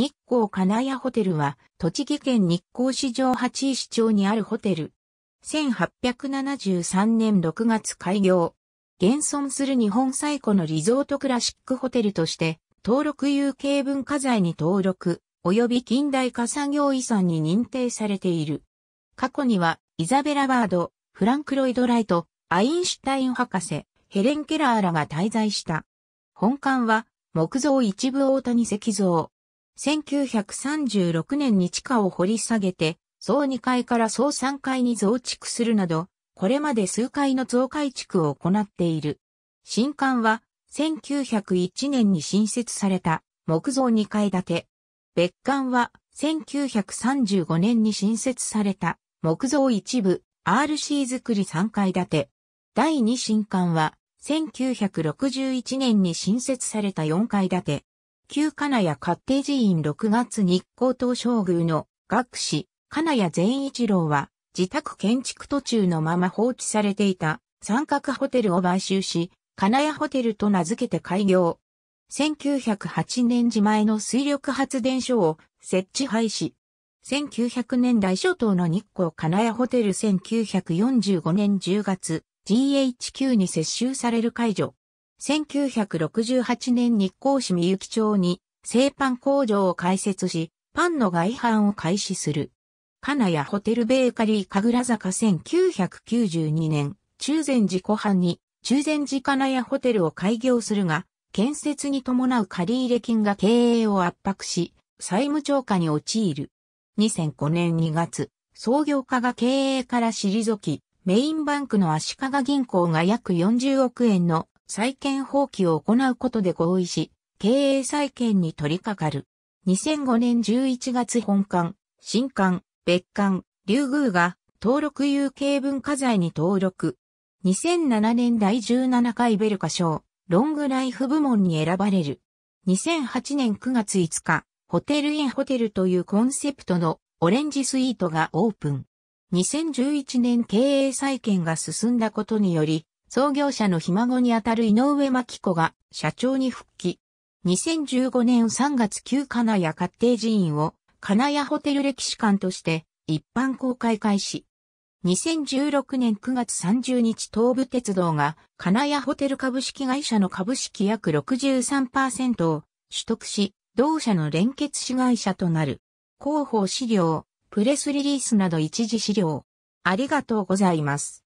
日光金谷ホテルは、栃木県日光市場八市町にあるホテル。1873年6月開業。現存する日本最古のリゾートクラシックホテルとして、登録有形文化財に登録、及び近代化産業遺産に認定されている。過去には、イザベラ・バード、フランク・ロイド・ライト、アインシュタイン博士、ヘレン・ケラーらが滞在した。本館は、木造一部大谷石像、1936年に地下を掘り下げて、総2階から総3階に増築するなど、これまで数回の増改築を行っている。新館は、1901年に新設された木造2階建て。別館は、1935年に新設された木造一部 RC 作り3階建て。第2新館は、1961年に新設された4階建て。旧金谷勝手寺院6月日光東照宮の学士、金谷善一郎は、自宅建築途中のまま放置されていた三角ホテルを買収し、金谷ホテルと名付けて開業。1908年時前の水力発電所を設置廃止。1900年代初頭の日光金谷ホテル1945年10月、GHQ に接収される解除。1968年日光市三幸町に製パン工場を開設し、パンの外販を開始する。金谷ホテルベーカリー神楽坂1992年、中禅寺湖畔に中禅寺金谷ホテルを開業するが、建設に伴う借入金が経営を圧迫し、債務超過に陥る。2005年2月、創業家が経営から退き、メインバンクの足利銀行が約40億円の債権放棄を行うことで合意し、経営再建に取り掛かる。2005年11月本館、新館、別館、竜宮が登録有形文化財に登録。2007年第17回ベルカ賞、ロングライフ部門に選ばれる。2008年9月5日、ホテルインホテルというコンセプトのオレンジスイートがオープン。2011年経営再建が進んだことにより、創業者のひ孫にあたる井上真紀子が社長に復帰。2015年3月旧金谷カッテージを金谷ホテル歴史館として一般公開開始。2016年9月30日東武鉄道が金谷ホテル株式会社の株式約63%を取得し、同社の連結子会社となる。広報資料、プレスリリースなど一時資料。ありがとうございます。